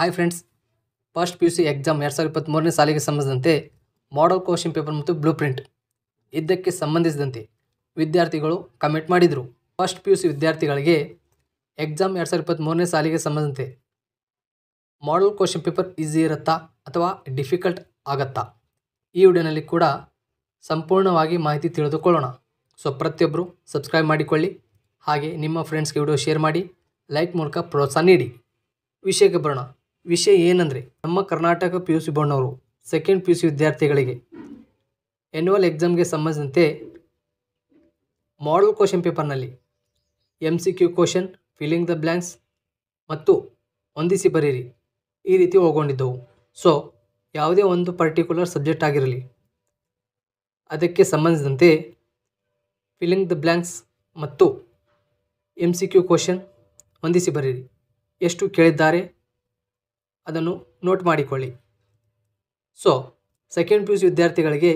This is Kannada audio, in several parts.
hi friends first P U C exam ಎರಡು ಸಾವಿರದ ಇಪ್ಪತ್ತ್ಮೂರನೇ ಸಾಲಿಗೆ ಸಂಬಂಧಿಸಿದಂತೆ ಮಾಡಲ್ ಕ್ವಶನ್ ಪೇಪರ್ ಮತ್ತು ಬ್ಲೂ ಪ್ರಿಂಟ್ ಇದಕ್ಕೆ ಸಂಬಂಧಿಸಿದಂತೆ ವಿದ್ಯಾರ್ಥಿಗಳು ಕಮೆಂಟ್ ಮಾಡಿದರು ಫಸ್ಟ್ ಪಿ ಯು ಸಿ ವಿದ್ಯಾರ್ಥಿಗಳಿಗೆ ಎಕ್ಸಾಮ್ ಎರಡು ಸಾವಿರದ ಇಪ್ಪತ್ತ್ಮೂರನೇ ಸಾಲಿಗೆ ಸಂಬಂಧಿಸಿದಂತೆ ಮಾಡಲ್ ಕ್ವಶನ್ ಪೇಪರ್ ಈಸಿ ಇರುತ್ತಾ ಅಥವಾ ಡಿಫಿಕಲ್ಟ್ ಆಗತ್ತಾ ಈ ವಿಡಿಯೋನಲ್ಲಿ ಕೂಡ ಸಂಪೂರ್ಣವಾಗಿ ಮಾಹಿತಿ ತಿಳಿದುಕೊಳ್ಳೋಣ ಸೊ ಪ್ರತಿಯೊಬ್ಬರು ಸಬ್ಸ್ಕ್ರೈಬ್ ಮಾಡಿಕೊಳ್ಳಿ ಹಾಗೆ ನಿಮ್ಮ ಫ್ರೆಂಡ್ಸ್ಗೆ ವಿಡಿಯೋ ಶೇರ್ ಮಾಡಿ ಲೈಕ್ ಮೂಲಕ ಪ್ರೋತ್ಸಾಹ ನೀಡಿ ವಿಷಯಕ್ಕೆ ಬರೋಣ ವಿಷಯ ಏನಂದರೆ ನಮ್ಮ ಕರ್ನಾಟಕ ಪಿ ಯು ಸಿ ಬೋರ್ಡ್ನವರು ಸೆಕೆಂಡ್ ಪಿ ಯು ಸಿ ವಿದ್ಯಾರ್ಥಿಗಳಿಗೆ ಎನ್ಯುವಲ್ ಎಕ್ಸಾಮ್ಗೆ ಸಂಬಂಧಿಸಿದಂತೆ ಮಾಡಲ್ ಕ್ವಶನ್ ಪೇಪರ್ನಲ್ಲಿ M C Q question filling the blanks ಮತ್ತು ಹೊಂದಿಸಿ ಬರೀರಿ ಈ ರೀತಿ ಒಳಗೊಂಡಿದ್ದವು ಸೊ ಯಾವುದೇ ಒಂದು ಪರ್ಟಿಕ್ಯುಲರ್ ಸಬ್ಜೆಕ್ಟ್ ಆಗಿರಲಿ ಅದಕ್ಕೆ ಸಂಬಂಧಿಸಿದಂತೆ ಫಿಲ್ಲಿಂಗ್ ದ ಬ್ಲ್ಯಾಂಕ್ಸ್ ಮತ್ತು ಎಮ್ ಸಿ ಕ್ಯೂ ಕ್ವಶನ್ ಹೊಂದಿಸಿ ಬರೀರಿ ಎಷ್ಟು ಕೇಳಿದ್ದಾರೆ ಅದನ್ನು ನೋಟ್ ಮಾಡಿಕೊಳ್ಳಿ so second P U C ವಿದ್ಯಾರ್ಥಿಗಳಿಗೆ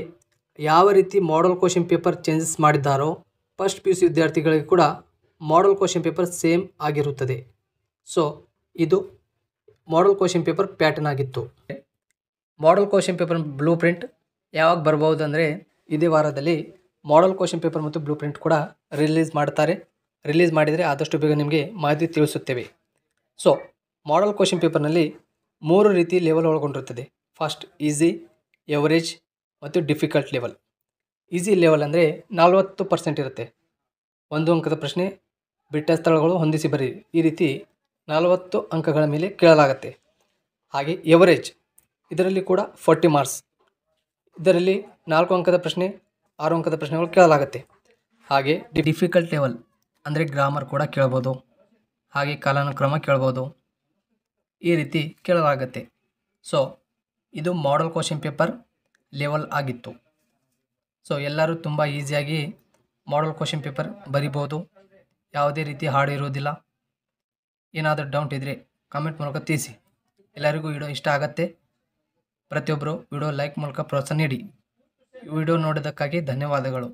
ಯಾವ ರೀತಿ ಮಾಡಲ್ ಕ್ವಶನ್ ಪೇಪರ್ ಚೇಂಜಸ್ ಮಾಡಿದ್ದಾರೋ ಫಸ್ಟ್ ಪಿ ಯು ಸಿ ವಿದ್ಯಾರ್ಥಿಗಳಿಗೆ ಕೂಡ ಮಾಡಲ್ ಕ್ವಶನ್ ಪೇಪರ್ ಸೇಮ್ ಆಗಿರುತ್ತದೆ ಸೊ ಇದು ಮಾಡಲ್ ಕ್ವಶನ್ ಪೇಪರ್ ಪ್ಯಾಟರ್ನ್ ಆಗಿತ್ತು model question paper blueprint ಯಾವಾಗ ಬರ್ಬೋದು ಅಂದರೆ ಇದೇ ವಾರದಲ್ಲಿ ಮಾಡಲ್ ಕ್ವಶನ್ ಪೇಪರ್ ಮತ್ತು ಬ್ಲೂ ಪ್ರಿಂಟ್ ಕೂಡ ರಿಲೀಸ್ ಮಾಡ್ತಾರೆ ರಿಲೀಸ್ ಮಾಡಿದರೆ ಆದಷ್ಟು ಬೇಗ ನಿಮಗೆ ಮಾಹಿತಿ ತಿಳಿಸುತ್ತೇವೆ ಸೊ ಮಾಡಲ್ ಕ್ವಶನ್ ಪೇಪರ್ನಲ್ಲಿ ಮೂರು ರೀತಿ ಲೆವೆಲ್ ಒಳಗೊಂಡಿರುತ್ತದೆ ಫಸ್ಟ್ ಈಸಿ ಎವರೇಜ್ ಮತ್ತು ಡಿಫಿಕಲ್ಟ್ ಲೆವೆಲ್ ಈಸಿ ಲೆವೆಲ್ ಅಂದರೆ ನಾಲ್ವತ್ತು ಪರ್ಸೆಂಟ್ ಇರುತ್ತೆ ಒಂದು ಅಂಕದ ಪ್ರಶ್ನೆ ಬಿಟ್ಟ ಸ್ಥಳಗಳು ಹೊಂದಿಸಿ ಬರೀ ಈ ರೀತಿ ನಲವತ್ತು ಅಂಕಗಳ ಮೇಲೆ ಕೇಳಲಾಗುತ್ತೆ ಹಾಗೆ ಎವರೇಜ್ ಇದರಲ್ಲಿ ಕೂಡ ಫೋರ್ಟಿ ಮಾರ್ಕ್ಸ್ ಇದರಲ್ಲಿ ನಾಲ್ಕು ಅಂಕದ ಪ್ರಶ್ನೆ ಆರು ಅಂಕದ ಪ್ರಶ್ನೆಗಳು ಕೇಳಲಾಗುತ್ತೆ ಹಾಗೆ ಡಿಫಿಕಲ್ಟ್ ಲೆವೆಲ್ ಅಂದರೆ ಗ್ರಾಮರ್ ಕೂಡ ಕೇಳ್ಬೋದು ಹಾಗೆ ಕಾಲಾನುಕ್ರಮ ಕೇಳ್ಬೋದು ಈ ರೀತಿ ಕೇಳಲಾಗತ್ತೆ ಸೊ ಇದು ಮಾಡಲ್ ಕ್ವಶನ್ ಪೇಪರ್ ಲೆವೆಲ್ ಆಗಿತ್ತು ಸೊ ಎಲ್ಲರೂ ತುಂಬ ಈಸಿಯಾಗಿ ಮಾಡಲ್ ಕ್ವಶನ್ ಪೇಪರ್ ಬರಿಬೋದು ಯಾವುದೇ ರೀತಿ ಹಾಡು ಇರೋದಿಲ್ಲ ಏನಾದರೂ ಡೌಟ್ ಇದ್ದರೆ ಕಾಮೆಂಟ್ ಮೂಲಕ ತಿಳಿಸಿ ಎಲ್ಲರಿಗೂ ವಿಡಿಯೋ ಇಷ್ಟ ಆಗತ್ತೆ ಪ್ರತಿಯೊಬ್ಬರು ವಿಡಿಯೋ ಲೈಕ್ ಮೂಲಕ ಪ್ರೋತ್ಸಾಹ ನೀಡಿ ವಿಡಿಯೋ ನೋಡೋದಕ್ಕಾಗಿ ಧನ್ಯವಾದಗಳು